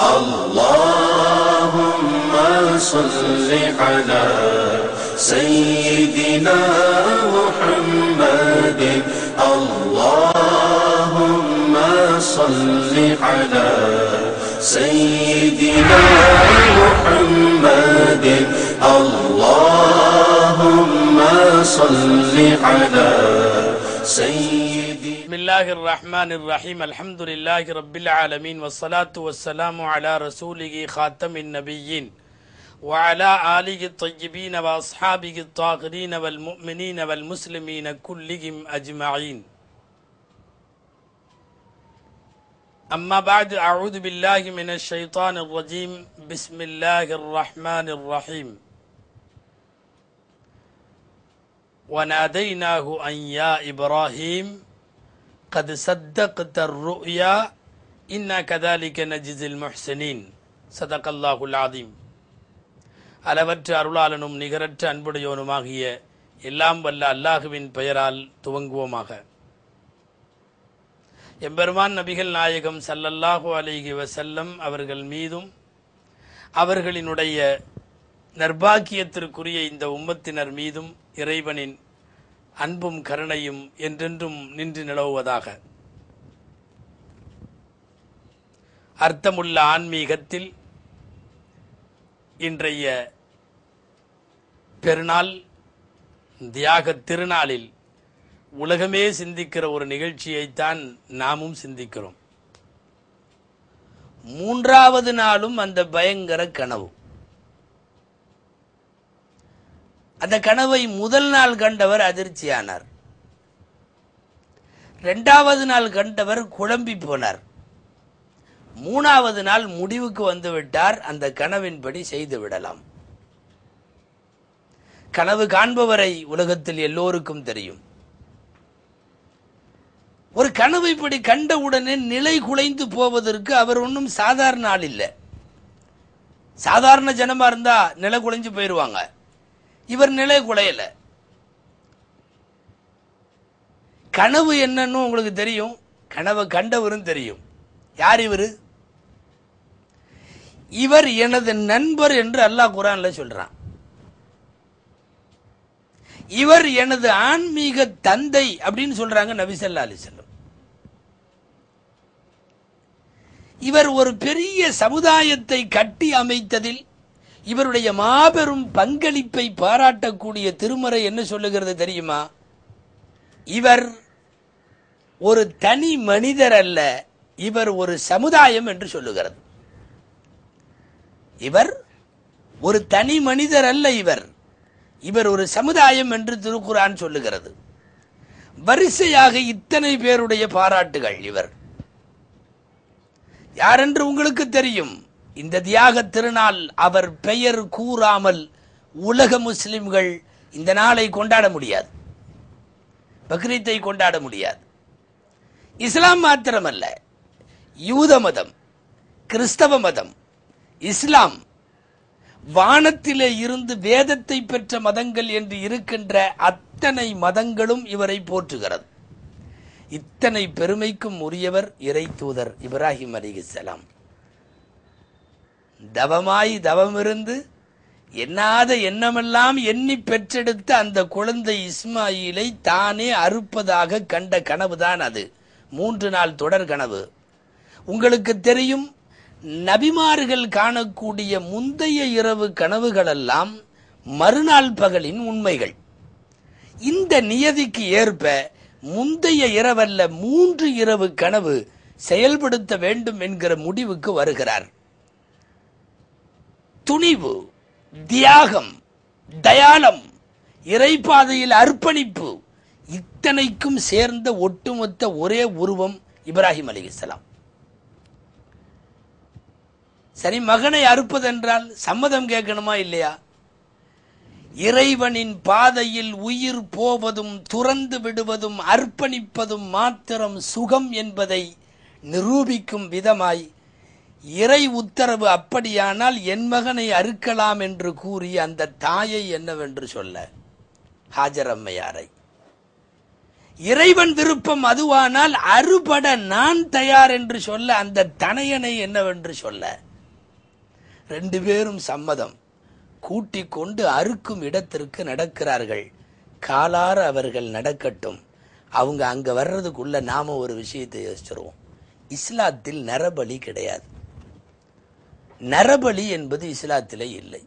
اللهم صل على سيدنا محمد اللهم صل على سيدنا محمد اللهم صل على سيدنا الله الرحمن الرحيم الحمد لله رب العالمين والصلاة والسلام على رسوله خاتم النبيين وعلى آله الطيبين وأصحابه الطاهرين والمؤمنين والمسلمين كلهم أجمعين أما بعد أعوذ بالله من الشيطان الرجيم بسم الله الرحمن الرحيم وناديناه أن يا إبراهيم கது சத்தகுத்தர் இன்ன இன்னா கதாலிக நஜிசில் மொஹ்சனின் சதகல்லாஹுல் ஆதிம் அளவற்ற அருளாளனும் நிகரற்ற அன்புடையவனுமாகிய எல்லாம் வல்ல அல்லாஹுவின் பெயரால் துவங்குவோமாக எம்பெருமான் நபிகள் நாயகம் சல்லல்லாஹு அலிகி வசல்லம் அவர்கள் மீதும் அவர்களினுடைய நர்பாக்கியத்திற்குரிய இந்த உம்மத்தினர் மீதும் இறைவனின் அன்பும் கருணையும் என்றென்றும் நின்று நிலவுவதாக அர்த்தமுள்ள ஆன்மீகத்தில் இன்றைய பெருநாள் தியாக திருநாளில் உலகமே சிந்திக்கிற ஒரு நிகழ்ச்சியைத்தான் நாமும் சிந்திக்கிறோம் மூன்றாவது நாளும் அந்த பயங்கர கனவு அந்த கனவை முதல் நாள் கண்டவர் அதிர்ச்சியானார் ரெண்டாவது நாள் கண்டவர் குழம்பி போனார் மூணாவது நாள் முடிவுக்கு வந்துவிட்டார் அந்த கனவின்படி செய்து விடலாம் கனவு காண்பவரை உலகத்தில் எல்லோருக்கும் தெரியும் ஒரு கனவு இப்படி கண்டவுடனே நிலை குலைந்து போவதற்கு அவர் ஒன்றும் சாதாரண ஆள் இல்லை சாதாரண ஜனமா இருந்தா நிலை குலைஞ்சு போயிடுவாங்க இவர் நிலை குலையல கனவு என்னன்னு உங்களுக்கு தெரியும் கனவை கண்டவரும் தெரியும் யார் இவர் இவர் எனது நண்பர் என்று அல்லாஹ் குரான்ல சொல்றான் இவர் எனது ஆன்மீக தந்தை அப்படின்னு சொல்றாங்க நபிசல்லா அலிசல்லம் இவர் ஒரு பெரிய சமுதாயத்தை கட்டி அமைத்ததில் இவருடைய மாபெரும் பங்களிப்பை பாராட்டக்கூடிய திருமறை என்ன சொல்லுகிறது தெரியுமா இவர் ஒரு தனி மனிதர் அல்ல இவர் ஒரு சமுதாயம் என்று சொல்லுகிறது இவர் ஒரு தனி மனிதர் அல்ல இவர் இவர் ஒரு சமுதாயம் என்று திருக்குறான் சொல்லுகிறது வரிசையாக இத்தனை பேருடைய பாராட்டுகள் இவர் யாரென்று உங்களுக்கு தெரியும் இந்த தியாக திருநாள் அவர் பெயர் கூறாமல் உலக முஸ்லிம்கள் இந்த நாளை கொண்டாட முடியாது பக்ரீத்தை கொண்டாட முடியாது இஸ்லாம் மாத்திரமல்ல யூத மதம் கிறிஸ்தவ மதம் இஸ்லாம் வானத்திலே இருந்து வேதத்தை பெற்ற மதங்கள் என்று இருக்கின்ற அத்தனை மதங்களும் இவரை போற்றுகிறது இத்தனை பெருமைக்கும் உரியவர் இறை தூதர் இப்ராஹிம் அலிகலாம் தவமாய் தவம் இருந்து எண்ணாத எண்ணமெல்லாம் எண்ணி பெற்றெடுத்த அந்த குழந்தை இஸ்மாயிலை தானே அறுப்பதாக கண்ட கனவுதான் அது மூன்று நாள் தொடர் கனவு உங்களுக்கு தெரியும் நபிமார்கள் காணக்கூடிய முந்தைய இரவு கனவுகளெல்லாம் மறுநாள் பகலின் உண்மைகள் இந்த நியதிக்கு ஏற்ப முந்தைய இரவல்ல மூன்று இரவு கனவு செயல்படுத்த வேண்டும் என்கிற முடிவுக்கு வருகிறார் துணிவு தியாகம் தயானம் இறைப்பாதையில் அர்ப்பணிப்பு இத்தனைக்கும் சேர்ந்த ஒட்டுமொத்த ஒரே உருவம் இப்ராஹிம் இஸ்லாம் சரி மகனை அறுப்பதென்றால் சம்மதம் கேட்கணுமா இல்லையா இறைவனின் பாதையில் உயிர் போவதும் துறந்து விடுவதும் அர்ப்பணிப்பதும் மாத்திரம் சுகம் என்பதை நிரூபிக்கும் விதமாய் இறை உத்தரவு அப்படியானால் என் மகனை அறுக்கலாம் என்று கூறி அந்த தாயை என்னவென்று சொல்ல ஹாஜரம்மையாரை இறைவன் விருப்பம் அதுவானால் அறுபட நான் தயார் என்று சொல்ல அந்த தனையனை என்னவென்று சொல்ல ரெண்டு பேரும் சம்மதம் கூட்டிக் கொண்டு அறுக்கும் இடத்திற்கு நடக்கிறார்கள் காலார அவர்கள் நடக்கட்டும் அவங்க அங்கே வர்றதுக்குள்ள நாம ஒரு விஷயத்தை யோசிச்சிருவோம் இஸ்லாத்தில் நரபலி கிடையாது நரபலி என்பது இஸ்லாத்திலே இல்லை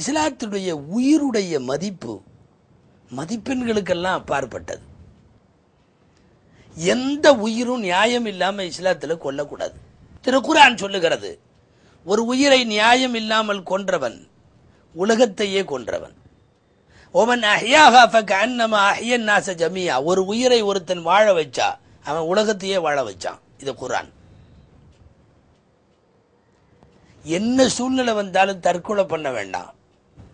இஸ்லாத்துடைய உயிருடைய மதிப்பு மதிப்பெண்களுக்கெல்லாம் அப்பாற்பட்டது எந்த உயிரும் நியாயம் இல்லாமல் இஸ்லாத்தில் கொல்லக்கூடாது திருக்குரான் சொல்லுகிறது ஒரு உயிரை நியாயம் இல்லாமல் கொன்றவன் உலகத்தையே கொன்றவன் ஓமன் ஜமியா ஒரு உயிரை ஒருத்தன் வாழ வச்சா அவன் உலகத்தையே வாழ வச்சான் இது குரான் என்ன சூழ்நிலை வந்தாலும் தற்கொலை பண்ண வேண்டாம்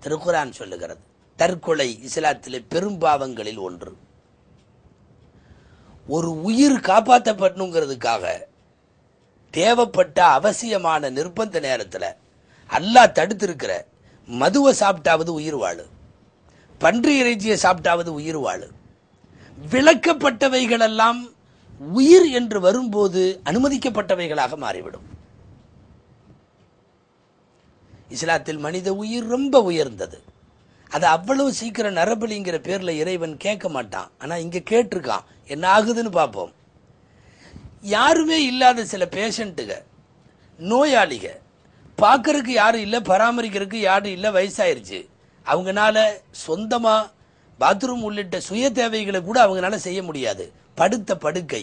திருக்குரான் சொல்லுகிறது தற்கொலை இஸ்லாத்திலே பெரும் பாவங்களில் ஒன்று ஒரு உயிர் காப்பாற்றப்படணுங்கிறதுக்காக தேவைப்பட்ட அவசியமான நிர்பந்த நேரத்தில் அல்லாஹ் தடுத்திருக்கிற மதுவை சாப்பிட்டாவது உயிர் வாழு பன்றி இறைச்சியை சாப்பிட்டாவது உயிர் வாழு விளக்கப்பட்டவைகளெல்லாம் உயிர் என்று வரும்போது அனுமதிக்கப்பட்டவைகளாக மாறிவிடும் இஸ்லாத்தில் மனித உயிர் ரொம்ப உயர்ந்தது அது அவ்வளவு சீக்கிரம் நரபலிங்கிற பேரில் இறைவன் கேட்க மாட்டான் ஆனால் இங்கே கேட்டிருக்கான் என்ன ஆகுதுன்னு பார்ப்போம் யாருமே இல்லாத சில பேஷண்ட்டுக நோயாளிக பார்க்கறதுக்கு யாரும் இல்லை பராமரிக்கிறதுக்கு யாரும் இல்லை வயசாயிருச்சு அவங்கனால சொந்தமாக பாத்ரூம் உள்ளிட்ட சுய தேவைகளை கூட அவங்களால செய்ய முடியாது படுத்த படுக்கை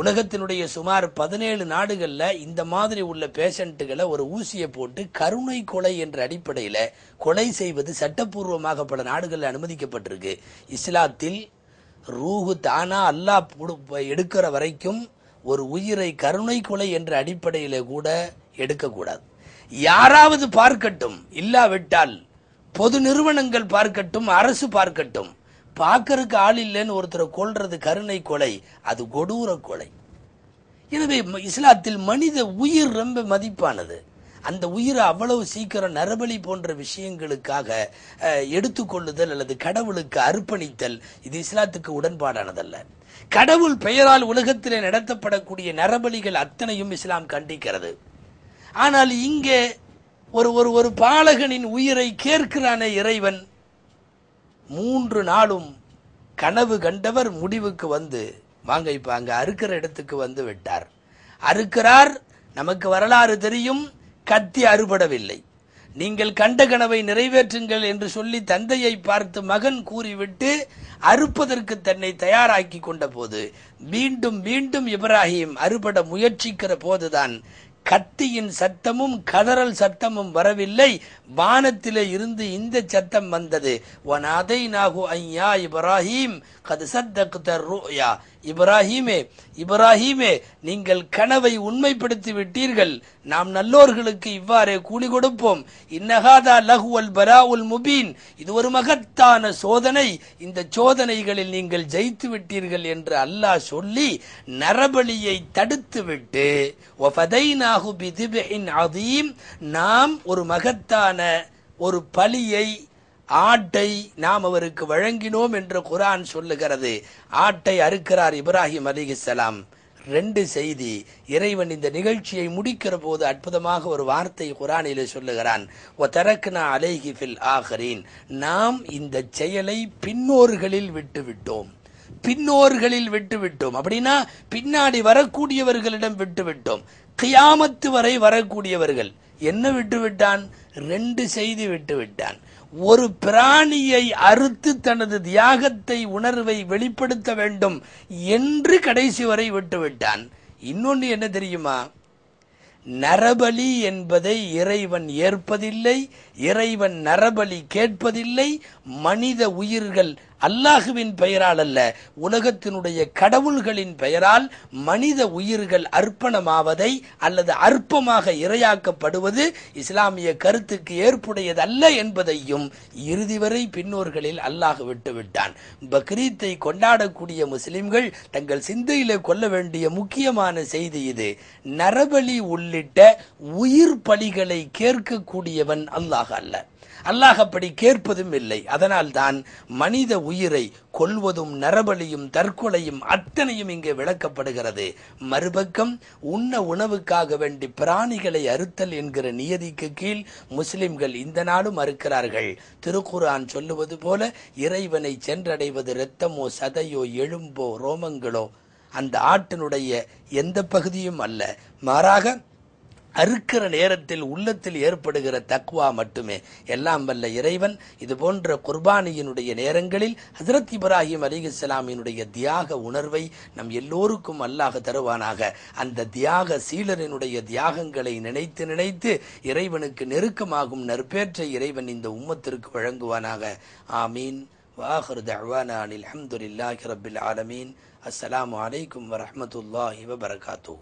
உலகத்தினுடைய சுமார் பதினேழு நாடுகளில் இந்த மாதிரி உள்ள பேஷண்ட்டுகளை ஒரு ஊசியை போட்டு கருணை கொலை என்ற அடிப்படையில் கொலை செய்வது சட்டப்பூர்வமாக பல நாடுகளில் அனுமதிக்கப்பட்டிருக்கு இஸ்லாத்தில் ரூஹு தானா அல்லாஹ் எடுக்கிற வரைக்கும் ஒரு உயிரை கருணை கொலை என்ற அடிப்படையில் கூட எடுக்கக்கூடாது யாராவது பார்க்கட்டும் இல்லாவிட்டால் பொது நிறுவனங்கள் பார்க்கட்டும் அரசு பார்க்கட்டும் பார்க்கறதுக்கு ஆள் இல்லைன்னு ஒருத்தரை கொள்றது கருணை கொலை அது கொடூர கொலை எனவே இஸ்லாத்தில் மனித உயிர் ரொம்ப மதிப்பானது அந்த உயிரை அவ்வளவு சீக்கிரம் நரபலி போன்ற விஷயங்களுக்காக எடுத்துக்கொள்ளுதல் அல்லது கடவுளுக்கு அர்ப்பணித்தல் இது இஸ்லாத்துக்கு உடன்பாடானதல்ல கடவுள் பெயரால் உலகத்திலே நடத்தப்படக்கூடிய நரபலிகள் அத்தனையும் இஸ்லாம் கண்டிக்கிறது ஆனால் இங்கே ஒரு ஒரு ஒரு பாலகனின் உயிரை கேட்கிறானே இறைவன் மூன்று நாளும் கனவு கண்டவர் முடிவுக்கு வந்து வாங்க இப்ப அங்க அறுக்கிற இடத்துக்கு வந்து விட்டார் அறுக்கிறார் நமக்கு வரலாறு தெரியும் கத்தி அறுபடவில்லை நீங்கள் கண்ட கனவை நிறைவேற்றுங்கள் என்று சொல்லி தந்தையை பார்த்து மகன் கூறிவிட்டு அறுப்பதற்கு தன்னை தயாராக்கி கொண்ட போது மீண்டும் மீண்டும் இப்ராஹிம் அறுபட முயற்சிக்கிற போதுதான் கத்தியின் சத்தமும் கதறல் சத்தமும் வரவில்லை வானத்திலே இருந்து இந்த சத்தம் வந்தது ஒனாதை நாகு ஐயா இப்ராஹிம் கது சத்தகுதர் ரூயா இப்ராஹீமே இப்ராஹீமே நீங்கள் கனவை உண்மைப்படுத்தி விட்டீர்கள் நாம் நல்லோர்களுக்கு இவ்வாறே கூலி கொடுப்போம் இன்னஹாதா லஹு அல் பரா உல் முபீன் இது ஒரு மகத்தான சோதனை இந்த சோதனைகளில் நீங்கள் ஜெயித்து விட்டீர்கள் என்று அல்லாஹ் சொல்லி நரபலியை தடுத்துவிட்டு நாம் ஒரு மகத்தான ஒரு பலியை ஆட்டை நாம் அவருக்கு வழங்கினோம் என்று குரான் சொல்லுகிறது ஆட்டை அறுக்கிறார் இப்ராஹிம் அலிகலாம் ரெண்டு செய்தி இறைவன் இந்த நிகழ்ச்சியை முடிக்கிற போது அற்புதமாக ஒரு வார்த்தை குரானில சொல்லுகிறான் ஒ ஃபில் ஆகரீன் நாம் இந்த செயலை பின்னோர்களில் விட்டுவிட்டோம் பின்னோர்களில் விட்டுவிட்டோம் அப்படின்னா பின்னாடி வரக்கூடியவர்களிடம் விட்டுவிட்டோம் கியாமத்து வரை வரக்கூடியவர்கள் என்ன விட்டு விட்டான் ரெண்டு செய்தி விட்டு விட்டான் ஒரு பிராணியை அறுத்து தனது தியாகத்தை உணர்வை வெளிப்படுத்த வேண்டும் என்று கடைசி வரை விட்டுவிட்டான் இன்னொன்று என்ன தெரியுமா நரபலி என்பதை இறைவன் ஏற்பதில்லை இறைவன் நரபலி கேட்பதில்லை மனித உயிர்கள் அல்லாஹுவின் பெயரால் அல்ல உலகத்தினுடைய கடவுள்களின் பெயரால் மனித உயிர்கள் அர்ப்பணமாவதை அல்லது அற்பமாக இரையாக்கப்படுவது இஸ்லாமிய கருத்துக்கு ஏற்புடையது அல்ல என்பதையும் இறுதி வரை பின்னோர்களில் அல்லாஹ் விட்டுவிட்டான் பக்ரீத்தை கொண்டாடக்கூடிய முஸ்லிம்கள் தங்கள் சிந்தையிலே கொள்ள வேண்டிய முக்கியமான செய்தி இது நரபலி உள்ளிட்ட உயிர் பலிகளை கேட்கக்கூடியவன் அல்லாஹ் அல்ல அல்லாஹ் அப்படி கேட்பதும் இல்லை அதனால்தான் மனித உயிரை கொல்வதும் நரபலியும் தற்கொலையும் அத்தனையும் இங்கே விளக்கப்படுகிறது மறுபக்கம் உண்ண உணவுக்காக வேண்டி பிராணிகளை அறுத்தல் என்கிற நியதிக்கு கீழ் முஸ்லிம்கள் இந்த நாளும் அறுக்கிறார்கள் திருக்குரான் சொல்லுவது போல இறைவனை சென்றடைவது இரத்தமோ சதையோ எழும்போ ரோமங்களோ அந்த ஆட்டினுடைய எந்த பகுதியும் அல்ல மாறாக அறுக்கிற நேரத்தில் உள்ளத்தில் ஏற்படுகிற தக்வா மட்டுமே எல்லாம் வல்ல இறைவன் இது போன்ற குர்பானியினுடைய நேரங்களில் ஹசரத் இப்ராஹிம் அலிகலாமியினுடைய தியாக உணர்வை நம் எல்லோருக்கும் அல்லாக தருவானாக அந்த தியாக சீலரினுடைய தியாகங்களை நினைத்து நினைத்து இறைவனுக்கு நெருக்கமாகும் நற்பேற்ற இறைவன் இந்த உம்மத்திற்கு வழங்குவானாக ஆமீன் வாஹர் தஹ்வானா அலி அஹமதுல்லாஹி ரபில் ஆலமீன் அஸ்லாம் வலைக்கம் வரமத்துல்லாஹி வபரகாத்தூ